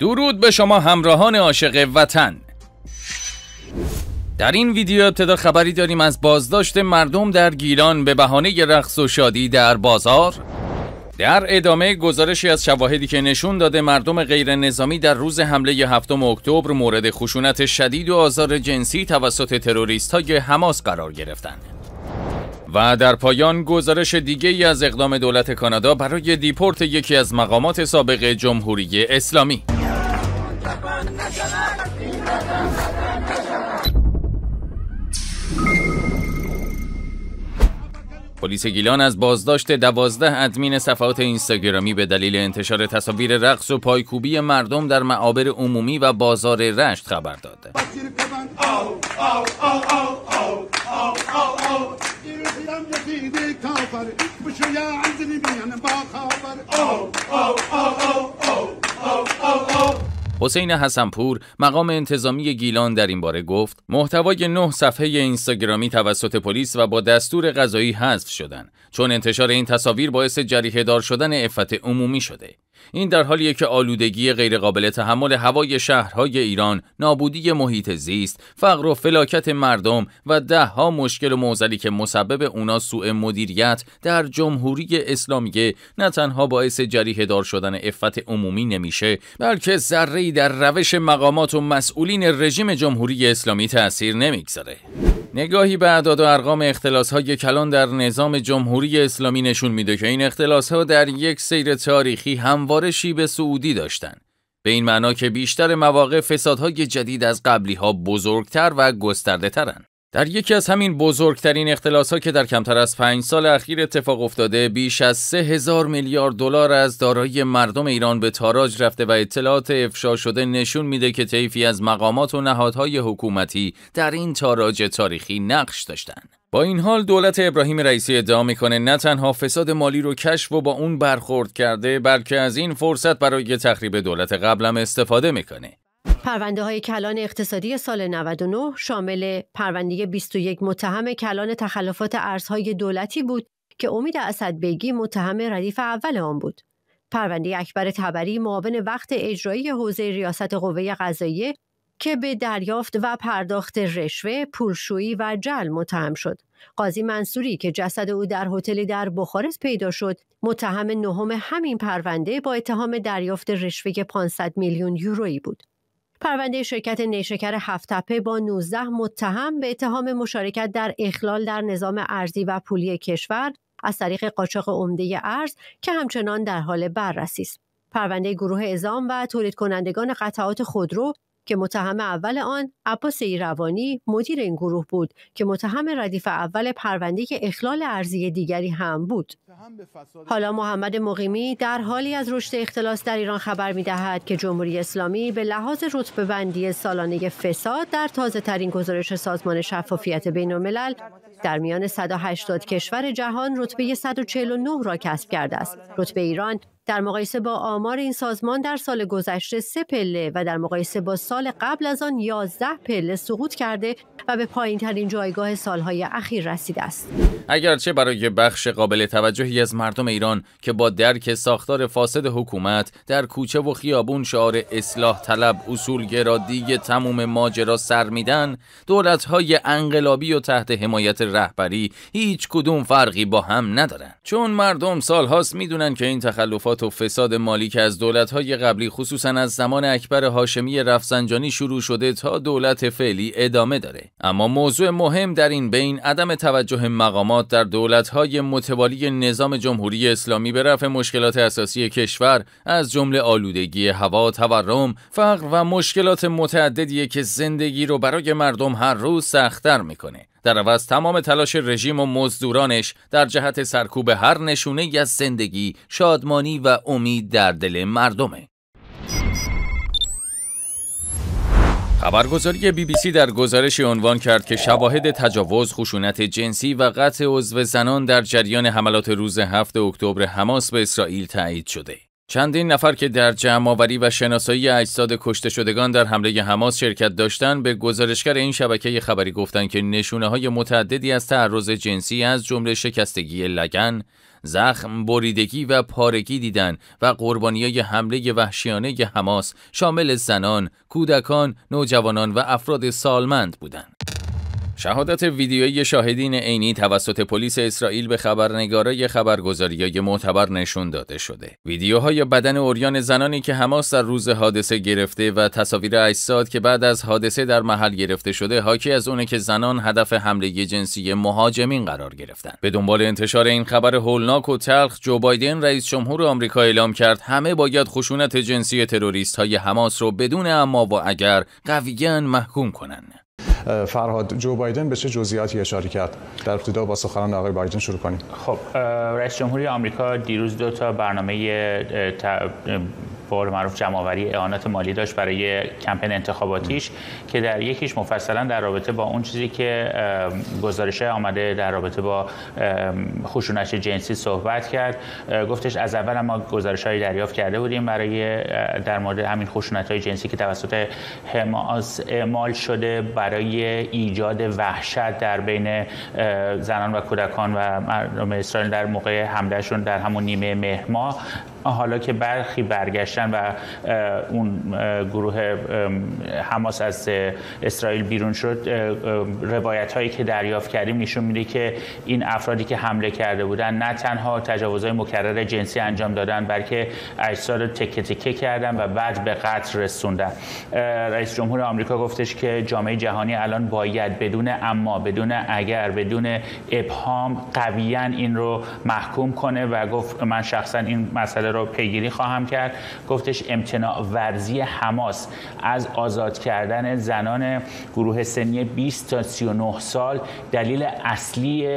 درود به شما همراهان عاشق وطن در این ویدیو ابتدا خبری داریم از بازداشت مردم در گیلان به بهانه رقص و شادی در بازار در ادامه گزارشی از شواهدی که نشون داده مردم غیر نظامی در روز حمله 7 اکتبر مورد خشونت شدید و آزار جنسی توسط تروریست های حماس قرار گرفتند. و در پایان گزارش دیگه از اقدام دولت کانادا برای دیپورت یکی از مقامات سابق جمهوری اسلامی پلیس گیلان از بازداشت دوازده ادمین صفحات اینستاگرامی به دلیل انتشار تصاویر رقص و پایکوبی مردم در معابر عمومی و بازار رشت خبر داد. حسین حسنپور مقام انتظامی گیلان در این باره گفت محتوای نه صفحه اینستاگرامی توسط پلیس و با دستور غذایی حذف شدن چون انتشار این تصاویر باعث جریه دار شدن افت عمومی شده این در حالیه که آلودگی غیرقابل تحمل هوای شهرهای ایران نابودی محیط زیست فقر و فلاکت مردم و دهها مشکل و موزلی که مسبب اونا سوء مدیریت در جمهوری اسلامیه نه تنها باعث جریه دار شدن عفت عمومی نمیشه بلکه ذره در روش مقامات و مسئولین رژیم جمهوری اسلامی تأثیر نمیگذاره نگاهی به اعداد و ارقام اختلاس های کلان در نظام جمهوری اسلامی نشون میده که این اختلاس ها در یک سیر تاریخی هموارشی به سعودی داشتند. به این معنا که بیشتر مواقع فسادهای جدید از قبلی ها بزرگتر و گسترده ترن. در یکی از همین بزرگترین اختلاس ها که در کمتر از پنج سال اخیر اتفاق افتاده بیش از سه هزار میلیارد دلار از دارایی مردم ایران به تاراج رفته و اطلاعات افشا شده نشون میده که طیفی از مقامات و نهادهای حکومتی در این تاراج تاریخی نقش داشتند. با این حال دولت ابراهیم رئیسی ادعا میکنه نه تنها فساد مالی رو کشف و با اون برخورد کرده بلکه از این فرصت برای تخریب دولت قبلم استفاده میکنه پرونده های کلان اقتصادی سال 99 شامل پرونده 21 متهم کلان تخلفات ارزهای دولتی بود که امید بگی متهم ردیف اول آن بود. پرونده اکبر تبری معاون وقت اجرایی حوزه ریاست قوه قضاییه که به دریافت و پرداخت رشوه، پولشویی و جل متهم شد. قاضی منصوری که جسد او در هتلی در بخارست پیدا شد، متهم نهم همین پرونده با اتهام دریافت رشوه 500 میلیون یورویی بود. پرونده شرکت نیشکر هفتپه با 19 متهم به اتهام مشارکت در اخلال در نظام ارزی و پولی کشور از طریق قاچاق عمده ارز که همچنان در حال بررسی است. پرونده گروه ازام و تولید کنندگان قطعات خودرو که متهم اول آن عباس ایروانی مدیر این گروه بود که متهم ردیف اول پرونده که اخلال ارزی دیگری هم بود حالا محمد مقیمی در حالی از رشد اختلاس در ایران خبر می دهد که جمهوری اسلامی به لحاظ رتبه بندی سالانه فساد در تازه ترین گزارش سازمان شفافیت بین الملل در میان 180 کشور جهان رتبه 149 را کسب کرده است رتبه ایران در مقایسه با آمار این سازمان در سال گذشته سه پله و در مقایسه با سال قبل از آن 11 پله سقوط کرده و به پایین ترین جایگاه سالهای اخیر رسیده است. اگرچه برای بخش قابل توجهی از مردم ایران که با درک ساختار فاسد حکومت در کوچه و خیابون شعار اصلاح طلب اصولگرا دیگه تموم ماجرا سر میدن، دولت‌های انقلابی و تحت حمایت رهبری هیچ کدوم فرقی با هم ندارن. چون مردم سالهاست میدونن که این تخلفات و فساد مالی که از دولتهای قبلی خصوصا از زمان اکبر هاشمی رفسنجانی شروع شده تا دولت فعلی ادامه داره اما موضوع مهم در این بین عدم توجه مقامات در دولتهای متوالی نظام جمهوری اسلامی به رفع مشکلات اساسی کشور از جمله آلودگی هوا، تورم، فقر و مشکلات متعددیه که زندگی رو برای مردم هر روز سختتر میکنه در عوض تمام تلاش رژیم و مزدورانش در جهت سرکوب هر نشونه از زندگی، شادمانی و امید در دل مردمه. خبرگزاری بی بی سی در گزارشی عنوان کرد که شواهد تجاوز، خشونت جنسی و قطع عضو زنان در جریان حملات روز 7 اکتبر حماس به اسرائیل تایید شده. چندین نفر که در جمعآوری و شناسایی اجساد کشته شدگان در حمله حماس شرکت داشتند به گزارشگر این شبکه خبری گفتند که نشونه های متعددی از تعرض جنسی از جمله شکستگی لگن، زخم، بریدگی و پارگی دیدن و قربانی های حمله وحشیانه حماس شامل زنان، کودکان، نوجوانان و افراد سالمند بودند. شهادت ویدیویی شاهدین عینی توسط پلیس اسرائیل به خبرنگارای های معتبر نشون داده شده. ویدیوهای بدن اوریان زنانی که حماس در روز حادثه گرفته و تصاویر اجساد که بعد از حادثه در محل گرفته شده حاکی از اونه که زنان هدف حمله جنسی مهاجمین قرار گرفتند. به دنبال انتشار این خبر هولناک و تلخ جو بایدن رئیس جمهور آمریکا اعلام کرد همه باید خشونت جنسی تروریست های حماس رو بدون اما و اگر قویا محکوم کنند. فرهاد جو بایدن به چه جزئیاتی اشاره کرد در ابتدا با سخنان آقای بایدن شروع کنیم خب رئیس جمهوری آمریکا دیروز دو تا برنامه بار معروف جمعآوری اعانات مالی داشت برای کمپین انتخاباتیش که در یکیش مفصلا در رابطه با اون چیزی که گزارش آمده در رابطه با خشونت جنسی صحبت کرد گفتش از اول ما گزارش های دریافت کرده بودیم برای در مورد همین خشونت های جنسی که توسط حماس اعمال شده برای ایجاد وحشت در بین زنان و کودکان و مردم اسرائیل در موقع حملهشون در همون نیمه مهر حالا که برخی برگشتن و اون گروه حماس از اسرائیل بیرون شد روایت هایی که دریافت کردیم نشون میده که این افرادی که حمله کرده بودن نه تنها تجاوزهای مکرر جنسی انجام دادن بلکه اجساد رو تکه تکه کردن و بعد به قتل رسوندن رئیس جمهور آمریکا گفتش که جامعه جهانی الان باید بدون اما بدون اگر بدون ابهام قویا این رو محکوم کنه و گفت من شخصا این مسئله رو پیگیری خواهم کرد گفتش امتناع ورزی حماس از آزاد کردن زنان گروه سنی 20 تا 39 سال دلیل اصلی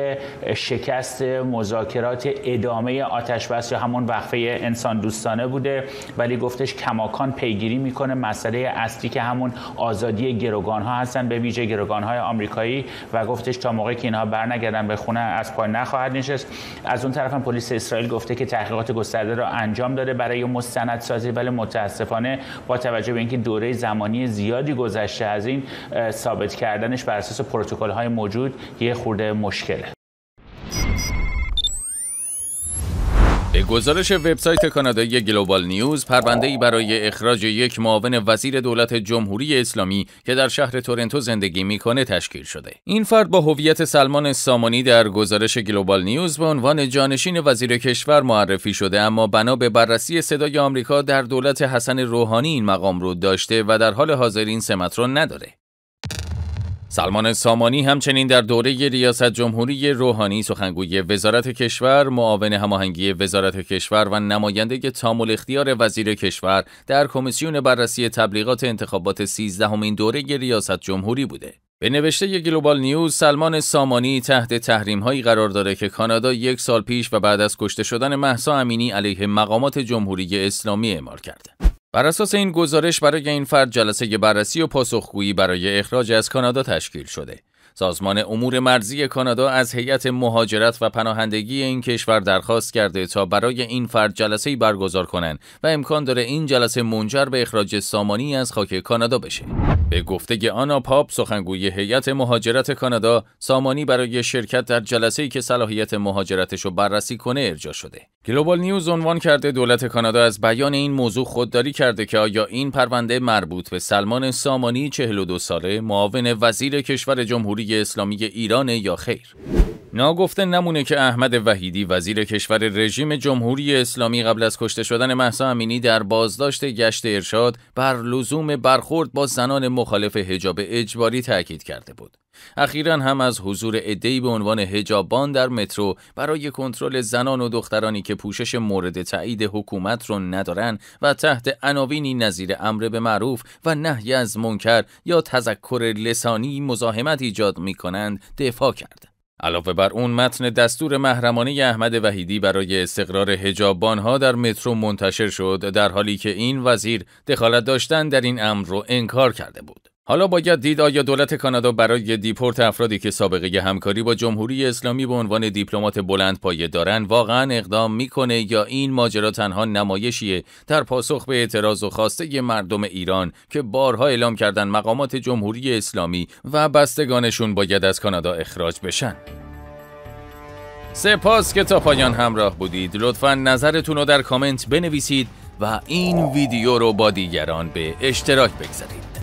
شکست مذاکرات ادامه آتش بس یا همون وقفه انسان دوستانه بوده ولی گفتش کماکان پیگیری میکنه مسئله اصلی که همون آزادی گروگان ها هستن به ویژه گروگان های آمریکایی و گفتش تا موقعی که اینها برنگردن به خونه از پای نخواهد نشست از اون طرف پلیس اسرائیل گفته که تحقیقات گسترده را انجام داده برای سازی ولی متاسفانه با توجه به اینکه دوره زمانی زیادی گذشته از این ثابت کردنش بر اساس پروتکل های موجود یه خورده مشکله به گزارش وبسایت کانادایی گلوبال نیوز پرونده ای برای اخراج یک معاون وزیر دولت جمهوری اسلامی که در شهر تورنتو زندگی میکنه تشکیل شده این فرد با هویت سلمان سامانی در گزارش گلوبال نیوز به عنوان جانشین وزیر کشور معرفی شده اما بنا به بررسی صدای آمریکا در دولت حسن روحانی این مقام رو داشته و در حال حاضر این سمت رو نداره سلمان سامانی همچنین در دوره ریاست جمهوری روحانی سخنگوی وزارت کشور، معاون هماهنگی وزارت کشور و نماینده تامل اختیار وزیر کشور در کمیسیون بررسی تبلیغات انتخابات 13 همین دوره ریاست جمهوری بوده. به نوشته گلوبال نیوز سلمان سامانی تحت تحریم هایی قرار داره که کانادا یک سال پیش و بعد از کشته شدن محسا امینی علیه مقامات جمهوری اسلامی اعمال کرده. بر اساس این گزارش برای این فرد جلسه بررسی و پاسخگویی برای اخراج از کانادا تشکیل شده. سازمان امور مرزی کانادا از هیئت مهاجرت و پناهندگی این کشور درخواست کرده تا برای این فرد جلسه برگزار کنند و امکان داره این جلسه منجر به اخراج سامانی از خاک کانادا بشه. به گفته آنا پاپ سخنگوی هیئت مهاجرت کانادا سامانی برای شرکت در جلسه که صلاحیت مهاجرتش رو بررسی کنه ارجا شده گلوبال نیوز عنوان کرده دولت کانادا از بیان این موضوع خودداری کرده که آیا این پرونده مربوط به سلمان سامانی 42 ساله معاون وزیر کشور جمهوری جمهوری اسلامی ایران یا خیر ناگفته نمونه که احمد وحیدی وزیر کشور رژیم جمهوری اسلامی قبل از کشته شدن محسا امینی در بازداشت گشت ارشاد بر لزوم برخورد با زنان مخالف حجاب اجباری تاکید کرده بود اخیرا هم از حضور عدهای به عنوان هجابان در مترو برای کنترل زنان و دخترانی که پوشش مورد تایید حکومت را ندارن و تحت عناوینی نظیر امر به معروف و نهی از منکر یا تذکر لسانی مزاحمت ایجاد می کنند دفاع کرد. علاوه بر اون متن دستور محرمانه احمد وحیدی برای استقرار ها در مترو منتشر شد در حالی که این وزیر دخالت داشتن در این امر رو انکار کرده بود. حالا باید دید آیا دولت کانادا برای دیپورت افرادی که سابقه همکاری با جمهوری اسلامی به عنوان دیپلمات بلند پایه دارند واقعا اقدام میکنه یا این ماجرا تنها نمایشیه در پاسخ به اعتراض و خواسته مردم ایران که بارها اعلام کردن مقامات جمهوری اسلامی و بستگانشون باید از کانادا اخراج بشن. سپاس که تا پایان همراه بودید لطفا نظرتون رو در کامنت بنویسید و این ویدیو رو با دیگران به اشتراک بگذارید